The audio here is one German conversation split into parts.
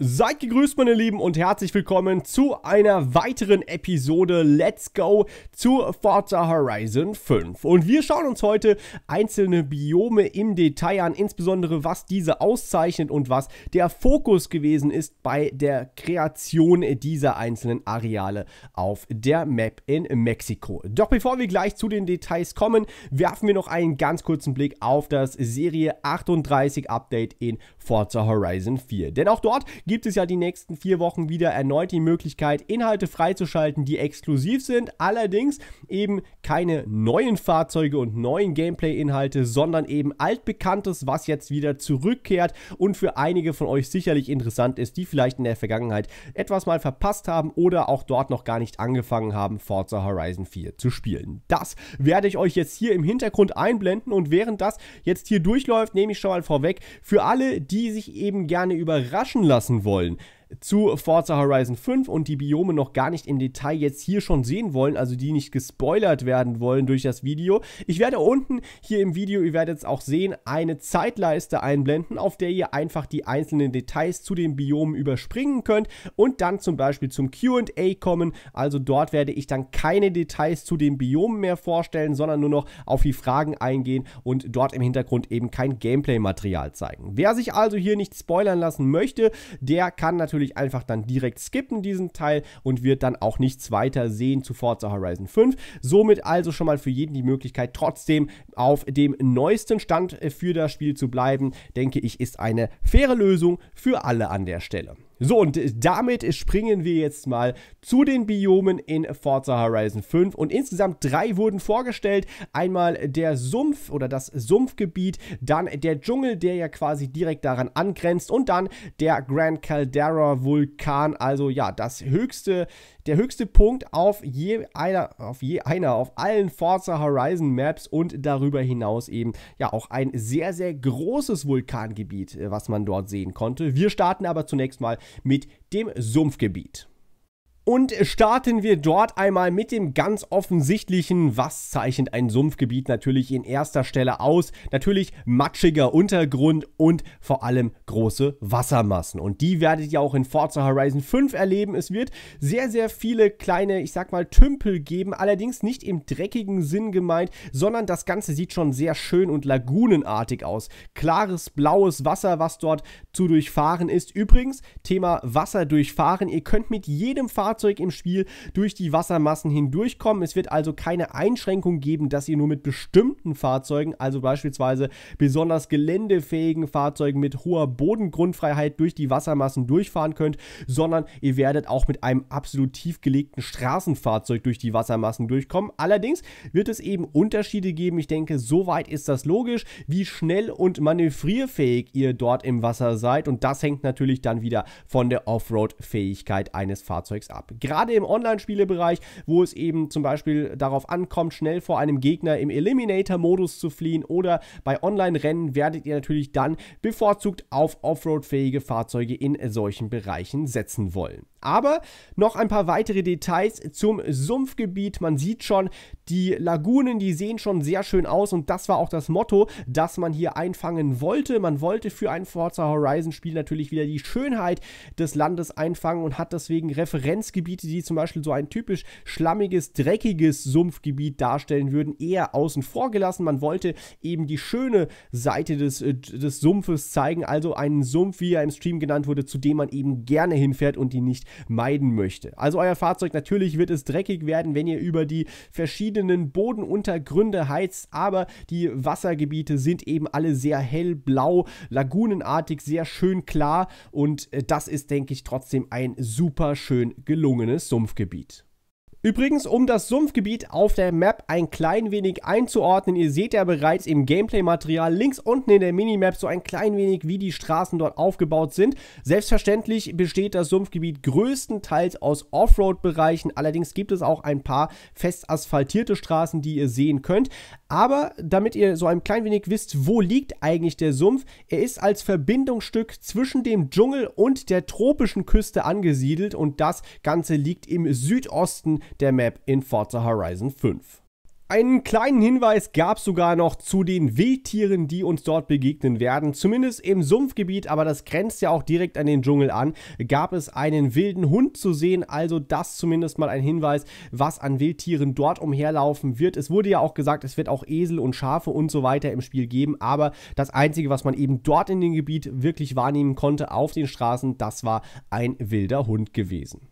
Seid gegrüßt, meine Lieben, und herzlich willkommen zu einer weiteren Episode Let's Go zu Forza Horizon 5. Und wir schauen uns heute einzelne Biome im Detail an, insbesondere was diese auszeichnet und was der Fokus gewesen ist bei der Kreation dieser einzelnen Areale auf der Map in Mexiko. Doch bevor wir gleich zu den Details kommen, werfen wir noch einen ganz kurzen Blick auf das Serie 38 Update in Forza Horizon 4. Denn auch dort gibt es ja die nächsten vier Wochen wieder erneut die Möglichkeit, Inhalte freizuschalten, die exklusiv sind. Allerdings eben keine neuen Fahrzeuge und neuen Gameplay-Inhalte, sondern eben altbekanntes, was jetzt wieder zurückkehrt und für einige von euch sicherlich interessant ist, die vielleicht in der Vergangenheit etwas mal verpasst haben oder auch dort noch gar nicht angefangen haben, Forza Horizon 4 zu spielen. Das werde ich euch jetzt hier im Hintergrund einblenden und während das jetzt hier durchläuft, nehme ich schon mal vorweg, für alle, die sich eben gerne überraschen lassen wollen zu Forza Horizon 5 und die Biome noch gar nicht im Detail jetzt hier schon sehen wollen, also die nicht gespoilert werden wollen durch das Video. Ich werde unten hier im Video, ihr werdet es auch sehen, eine Zeitleiste einblenden, auf der ihr einfach die einzelnen Details zu den Biomen überspringen könnt und dann zum Beispiel zum QA kommen. Also dort werde ich dann keine Details zu den Biomen mehr vorstellen, sondern nur noch auf die Fragen eingehen und dort im Hintergrund eben kein Gameplay-Material zeigen. Wer sich also hier nicht spoilern lassen möchte, der kann natürlich natürlich einfach dann direkt skippen, diesen Teil, und wird dann auch nichts weiter sehen zu Forza Horizon 5. Somit also schon mal für jeden die Möglichkeit, trotzdem auf dem neuesten Stand äh, für das Spiel zu bleiben, denke ich, ist eine faire Lösung für alle an der Stelle. So, und damit springen wir jetzt mal zu den Biomen in Forza Horizon 5. Und insgesamt drei wurden vorgestellt. Einmal der Sumpf oder das Sumpfgebiet, dann der Dschungel, der ja quasi direkt daran angrenzt und dann der Grand Caldera Vulkan, also ja, das höchste der höchste Punkt auf je einer, auf je einer, auf allen Forza Horizon Maps und darüber hinaus eben ja auch ein sehr, sehr großes Vulkangebiet, äh, was man dort sehen konnte. Wir starten aber zunächst mal mit dem Sumpfgebiet. Und starten wir dort einmal mit dem ganz offensichtlichen, was zeichnet ein Sumpfgebiet natürlich in erster Stelle aus. Natürlich matschiger Untergrund und vor allem große Wassermassen. Und die werdet ihr auch in Forza Horizon 5 erleben. Es wird sehr, sehr viele kleine, ich sag mal, Tümpel geben. Allerdings nicht im dreckigen Sinn gemeint, sondern das Ganze sieht schon sehr schön und lagunenartig aus. Klares blaues Wasser, was dort zu durchfahren ist. Übrigens, Thema Wasser durchfahren. Ihr könnt mit jedem Fahrzeug Fahrzeug im Spiel durch die Wassermassen hindurchkommen. Es wird also keine Einschränkung geben, dass ihr nur mit bestimmten Fahrzeugen, also beispielsweise besonders geländefähigen Fahrzeugen mit hoher Bodengrundfreiheit durch die Wassermassen durchfahren könnt, sondern ihr werdet auch mit einem absolut tiefgelegten Straßenfahrzeug durch die Wassermassen durchkommen. Allerdings wird es eben Unterschiede geben. Ich denke, soweit ist das logisch, wie schnell und manövrierfähig ihr dort im Wasser seid. Und das hängt natürlich dann wieder von der Offroad-Fähigkeit eines Fahrzeugs ab. Gerade im Online-Spielebereich, wo es eben zum Beispiel darauf ankommt, schnell vor einem Gegner im Eliminator-Modus zu fliehen oder bei Online-Rennen werdet ihr natürlich dann bevorzugt auf Offroad-fähige Fahrzeuge in solchen Bereichen setzen wollen. Aber noch ein paar weitere Details zum Sumpfgebiet. Man sieht schon, die Lagunen, die sehen schon sehr schön aus und das war auch das Motto, das man hier einfangen wollte. Man wollte für ein Forza Horizon Spiel natürlich wieder die Schönheit des Landes einfangen und hat deswegen Referenzgebiete, die zum Beispiel so ein typisch schlammiges, dreckiges Sumpfgebiet darstellen würden, eher außen vor gelassen. Man wollte eben die schöne Seite des, äh, des Sumpfes zeigen, also einen Sumpf, wie er im Stream genannt wurde, zu dem man eben gerne hinfährt und die nicht meiden möchte. Also euer Fahrzeug, natürlich wird es dreckig werden, wenn ihr über die verschiedenen Bodenuntergründe heizt, aber die Wassergebiete sind eben alle sehr hellblau, lagunenartig, sehr schön klar und äh, das ist, denke ich, trotzdem ein super schön gelungenes Sumpfgebiet. Übrigens, um das Sumpfgebiet auf der Map ein klein wenig einzuordnen, ihr seht ja bereits im Gameplay-Material links unten in der Minimap so ein klein wenig, wie die Straßen dort aufgebaut sind. Selbstverständlich besteht das Sumpfgebiet größtenteils aus Offroad-Bereichen, allerdings gibt es auch ein paar fest asphaltierte Straßen, die ihr sehen könnt. Aber damit ihr so ein klein wenig wisst, wo liegt eigentlich der Sumpf, er ist als Verbindungsstück zwischen dem Dschungel und der tropischen Küste angesiedelt und das Ganze liegt im Südosten der Map in Forza Horizon 5. Einen kleinen Hinweis gab es sogar noch zu den Wildtieren, die uns dort begegnen werden. Zumindest im Sumpfgebiet, aber das grenzt ja auch direkt an den Dschungel an, gab es einen wilden Hund zu sehen. Also das zumindest mal ein Hinweis, was an Wildtieren dort umherlaufen wird. Es wurde ja auch gesagt, es wird auch Esel und Schafe und so weiter im Spiel geben. Aber das Einzige, was man eben dort in dem Gebiet wirklich wahrnehmen konnte auf den Straßen, das war ein wilder Hund gewesen.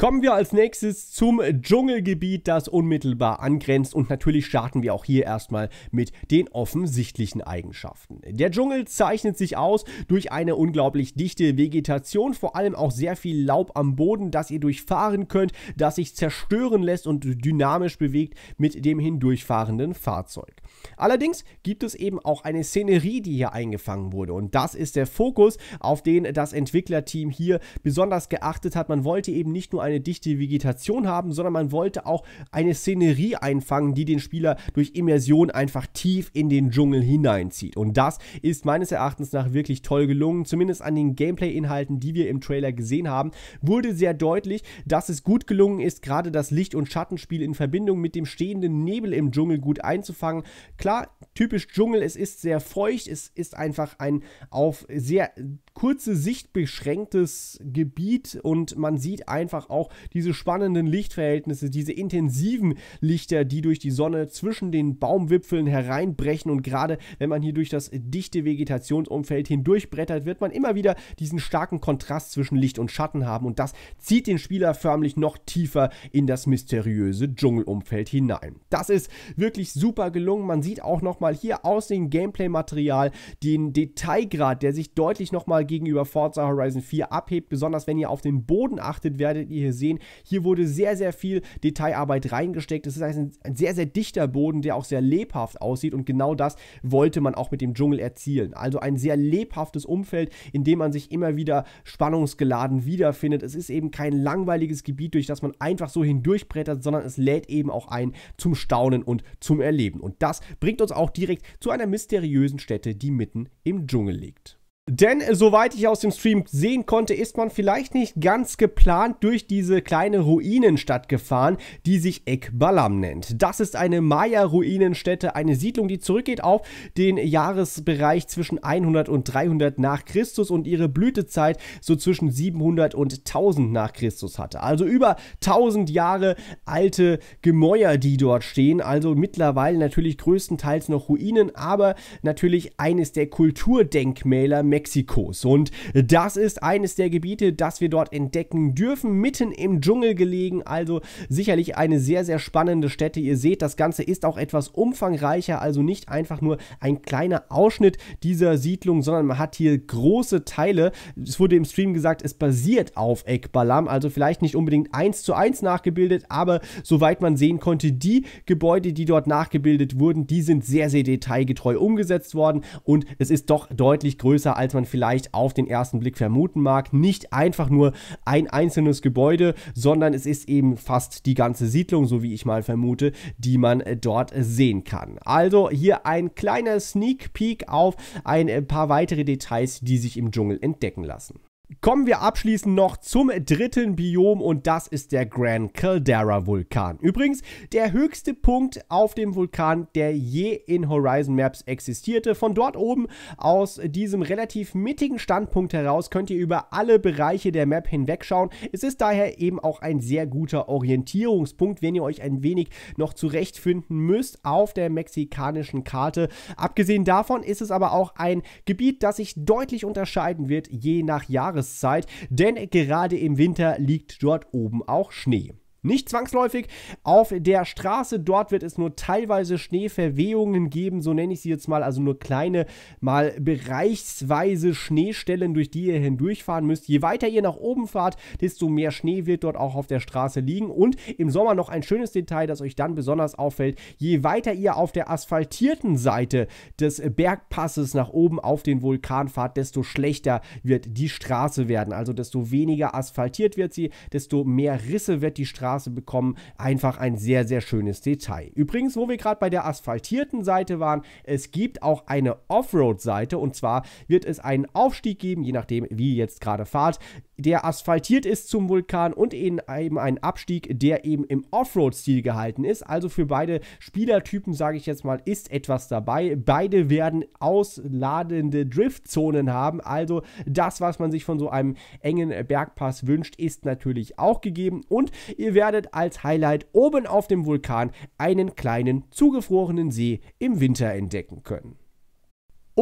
Kommen wir als nächstes zum Dschungelgebiet, das unmittelbar angrenzt und natürlich starten wir auch hier erstmal mit den offensichtlichen Eigenschaften. Der Dschungel zeichnet sich aus durch eine unglaublich dichte Vegetation, vor allem auch sehr viel Laub am Boden, das ihr durchfahren könnt, das sich zerstören lässt und dynamisch bewegt mit dem hindurchfahrenden Fahrzeug. Allerdings gibt es eben auch eine Szenerie, die hier eingefangen wurde und das ist der Fokus, auf den das Entwicklerteam hier besonders geachtet hat. Man wollte eben nicht nur ein eine dichte Vegetation haben, sondern man wollte auch eine Szenerie einfangen, die den Spieler durch Immersion einfach tief in den Dschungel hineinzieht. Und das ist meines Erachtens nach wirklich toll gelungen. Zumindest an den Gameplay-Inhalten, die wir im Trailer gesehen haben, wurde sehr deutlich, dass es gut gelungen ist, gerade das Licht- und Schattenspiel in Verbindung mit dem stehenden Nebel im Dschungel gut einzufangen. Klar, typisch Dschungel, es ist sehr feucht, es ist einfach ein auf sehr kurze Sicht beschränktes Gebiet und man sieht einfach auch diese spannenden Lichtverhältnisse, diese intensiven Lichter, die durch die Sonne zwischen den Baumwipfeln hereinbrechen und gerade wenn man hier durch das dichte Vegetationsumfeld hindurchbrettert, wird man immer wieder diesen starken Kontrast zwischen Licht und Schatten haben und das zieht den Spieler förmlich noch tiefer in das mysteriöse Dschungelumfeld hinein. Das ist wirklich super gelungen. Man sieht auch nochmal hier aus dem Gameplay-Material den Detailgrad, der sich deutlich nochmal nochmal gegenüber Forza Horizon 4 abhebt. Besonders wenn ihr auf den Boden achtet, werdet ihr hier sehen, hier wurde sehr, sehr viel Detailarbeit reingesteckt. Es ist ein, ein sehr, sehr dichter Boden, der auch sehr lebhaft aussieht und genau das wollte man auch mit dem Dschungel erzielen. Also ein sehr lebhaftes Umfeld, in dem man sich immer wieder spannungsgeladen wiederfindet. Es ist eben kein langweiliges Gebiet, durch das man einfach so hindurchbrettert, sondern es lädt eben auch ein zum Staunen und zum Erleben. Und das bringt uns auch direkt zu einer mysteriösen Stätte, die mitten im Dschungel liegt. Denn äh, soweit ich aus dem Stream sehen konnte, ist man vielleicht nicht ganz geplant durch diese kleine Ruinenstadt gefahren, die sich Ekbalam nennt. Das ist eine Maya-Ruinenstätte, eine Siedlung, die zurückgeht auf den Jahresbereich zwischen 100 und 300 nach Christus und ihre Blütezeit so zwischen 700 und 1000 nach Christus hatte. Also über 1000 Jahre alte Gemäuer, die dort stehen. Also mittlerweile natürlich größtenteils noch Ruinen, aber natürlich eines der Kulturdenkmäler Mexikos. Und das ist eines der Gebiete, das wir dort entdecken dürfen, mitten im Dschungel gelegen. Also sicherlich eine sehr, sehr spannende Stätte. Ihr seht, das Ganze ist auch etwas umfangreicher, also nicht einfach nur ein kleiner Ausschnitt dieser Siedlung, sondern man hat hier große Teile. Es wurde im Stream gesagt, es basiert auf Ekbalam, also vielleicht nicht unbedingt eins zu eins nachgebildet, aber soweit man sehen konnte, die Gebäude, die dort nachgebildet wurden, die sind sehr, sehr detailgetreu umgesetzt worden und es ist doch deutlich größer als man vielleicht auf den ersten Blick vermuten mag. Nicht einfach nur ein einzelnes Gebäude, sondern es ist eben fast die ganze Siedlung, so wie ich mal vermute, die man äh, dort sehen kann. Also hier ein kleiner Sneak Peek auf ein äh, paar weitere Details, die sich im Dschungel entdecken lassen. Kommen wir abschließend noch zum dritten Biom und das ist der Grand Caldera Vulkan. Übrigens der höchste Punkt auf dem Vulkan, der je in Horizon Maps existierte. Von dort oben aus diesem relativ mittigen Standpunkt heraus könnt ihr über alle Bereiche der Map hinwegschauen. Es ist daher eben auch ein sehr guter Orientierungspunkt, wenn ihr euch ein wenig noch zurechtfinden müsst auf der mexikanischen Karte. Abgesehen davon ist es aber auch ein Gebiet, das sich deutlich unterscheiden wird, je nach Jahreszeit. Jahreszeit, denn gerade im Winter liegt dort oben auch Schnee. Nicht zwangsläufig auf der Straße. Dort wird es nur teilweise Schneeverwehungen geben, so nenne ich sie jetzt mal. Also nur kleine, mal bereichsweise Schneestellen, durch die ihr hindurchfahren müsst. Je weiter ihr nach oben fahrt, desto mehr Schnee wird dort auch auf der Straße liegen. Und im Sommer noch ein schönes Detail, das euch dann besonders auffällt. Je weiter ihr auf der asphaltierten Seite des Bergpasses nach oben auf den Vulkan fahrt, desto schlechter wird die Straße werden. Also desto weniger asphaltiert wird sie, desto mehr Risse wird die Straße Straße bekommen. Einfach ein sehr, sehr schönes Detail. Übrigens, wo wir gerade bei der asphaltierten Seite waren, es gibt auch eine Offroad-Seite und zwar wird es einen Aufstieg geben, je nachdem, wie ihr jetzt gerade fahrt, der asphaltiert ist zum Vulkan und eben einen Abstieg, der eben im Offroad-Stil gehalten ist. Also für beide Spielertypen, sage ich jetzt mal, ist etwas dabei. Beide werden ausladende Driftzonen haben. Also das, was man sich von so einem engen Bergpass wünscht, ist natürlich auch gegeben. Und ihr werdet werdet als Highlight oben auf dem Vulkan einen kleinen zugefrorenen See im Winter entdecken können.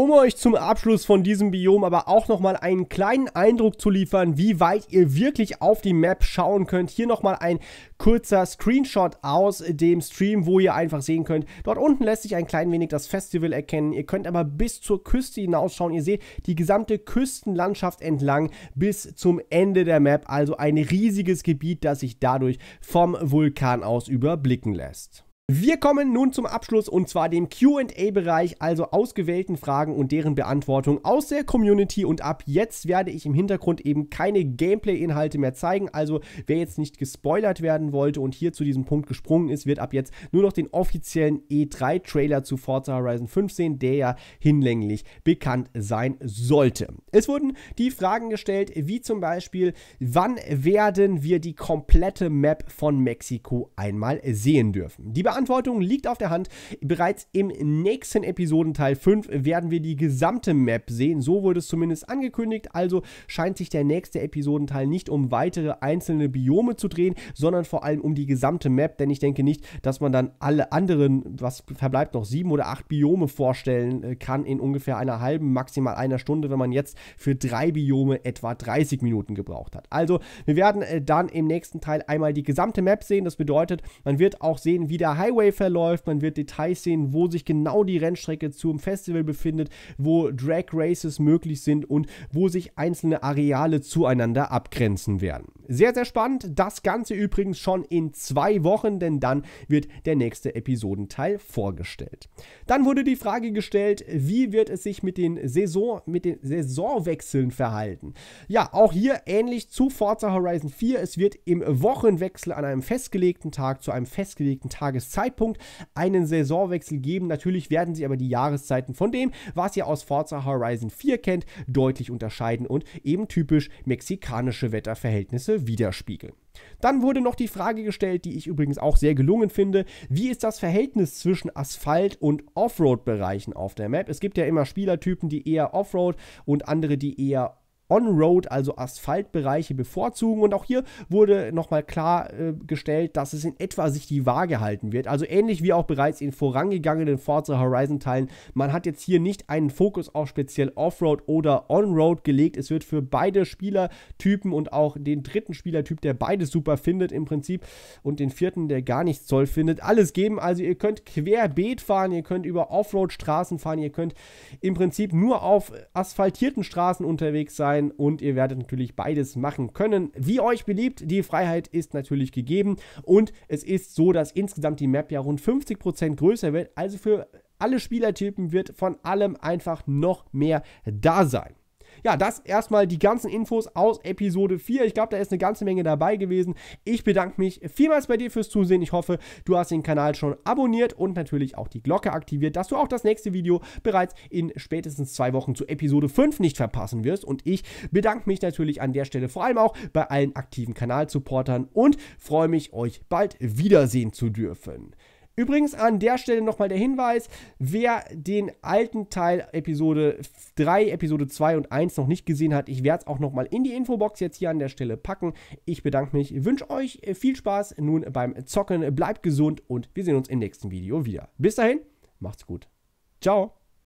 Um euch zum Abschluss von diesem Biom aber auch nochmal einen kleinen Eindruck zu liefern, wie weit ihr wirklich auf die Map schauen könnt, hier nochmal ein kurzer Screenshot aus dem Stream, wo ihr einfach sehen könnt, dort unten lässt sich ein klein wenig das Festival erkennen. Ihr könnt aber bis zur Küste hinausschauen. Ihr seht die gesamte Küstenlandschaft entlang bis zum Ende der Map, also ein riesiges Gebiet, das sich dadurch vom Vulkan aus überblicken lässt. Wir kommen nun zum Abschluss und zwar dem QA-Bereich, also ausgewählten Fragen und deren Beantwortung aus der Community. Und ab jetzt werde ich im Hintergrund eben keine Gameplay-Inhalte mehr zeigen. Also wer jetzt nicht gespoilert werden wollte und hier zu diesem Punkt gesprungen ist, wird ab jetzt nur noch den offiziellen E3-Trailer zu Forza Horizon 5 sehen, der ja hinlänglich bekannt sein sollte. Es wurden die Fragen gestellt, wie zum Beispiel, wann werden wir die komplette Map von Mexiko einmal sehen dürfen? Die Verantwortung liegt auf der Hand. Bereits im nächsten Episodenteil 5 werden wir die gesamte Map sehen. So wurde es zumindest angekündigt. Also scheint sich der nächste Episodenteil nicht um weitere einzelne Biome zu drehen, sondern vor allem um die gesamte Map. Denn ich denke nicht, dass man dann alle anderen, was verbleibt noch, sieben oder acht Biome vorstellen äh, kann in ungefähr einer halben, maximal einer Stunde, wenn man jetzt für drei Biome etwa 30 Minuten gebraucht hat. Also wir werden äh, dann im nächsten Teil einmal die gesamte Map sehen. Das bedeutet, man wird auch sehen, wie der Hype Highway verläuft. Man wird Details sehen, wo sich genau die Rennstrecke zum Festival befindet, wo Drag Races möglich sind und wo sich einzelne Areale zueinander abgrenzen werden. Sehr, sehr spannend. Das Ganze übrigens schon in zwei Wochen, denn dann wird der nächste Episodenteil vorgestellt. Dann wurde die Frage gestellt, wie wird es sich mit den, Saison, mit den Saisonwechseln verhalten? Ja, auch hier ähnlich zu Forza Horizon 4. Es wird im Wochenwechsel an einem festgelegten Tag zu einem festgelegten Tageszeitpunkt einen Saisonwechsel geben. Natürlich werden sie aber die Jahreszeiten von dem, was ihr aus Forza Horizon 4 kennt, deutlich unterscheiden und eben typisch mexikanische Wetterverhältnisse Größe widerspiegeln. Dann wurde noch die Frage gestellt, die ich übrigens auch sehr gelungen finde, wie ist das Verhältnis zwischen Asphalt und Offroad-Bereichen auf der Map? Es gibt ja immer Spielertypen, die eher Offroad und andere, die eher On-Road, also Asphaltbereiche bevorzugen. Und auch hier wurde nochmal klargestellt, äh, dass es in etwa sich die Waage halten wird. Also ähnlich wie auch bereits in vorangegangenen Forza Horizon Teilen. Man hat jetzt hier nicht einen Fokus auf speziell Off-Road oder On-Road gelegt. Es wird für beide Spielertypen und auch den dritten Spielertyp, der beides super findet im Prinzip und den vierten, der gar nichts soll findet, alles geben. Also ihr könnt querbeet fahren, ihr könnt über off road straßen fahren, ihr könnt im Prinzip nur auf asphaltierten Straßen unterwegs sein sein und ihr werdet natürlich beides machen können, wie euch beliebt. Die Freiheit ist natürlich gegeben und es ist so, dass insgesamt die Map ja rund 50% größer wird. Also für alle Spielertypen wird von allem einfach noch mehr da sein ja, das erstmal die ganzen Infos aus Episode 4. Ich glaube, da ist eine ganze Menge dabei gewesen. Ich bedanke mich vielmals bei dir fürs Zusehen. Ich hoffe, du hast den Kanal schon abonniert und natürlich auch die Glocke aktiviert, dass du auch das nächste Video bereits in spätestens zwei Wochen zu Episode 5 nicht verpassen wirst. Und ich bedanke mich natürlich an der Stelle vor allem auch bei allen aktiven Kanalsupportern und freue mich, euch bald wiedersehen zu dürfen. Übrigens an der Stelle nochmal der Hinweis, wer den alten Teil Episode 3, Episode 2 und 1 noch nicht gesehen hat, ich werde es auch nochmal in die Infobox jetzt hier an der Stelle packen. Ich bedanke mich, wünsche euch äh, viel Spaß nun beim Zocken, bleibt gesund und wir sehen uns im nächsten Video wieder. Bis dahin, macht's gut. Ciao.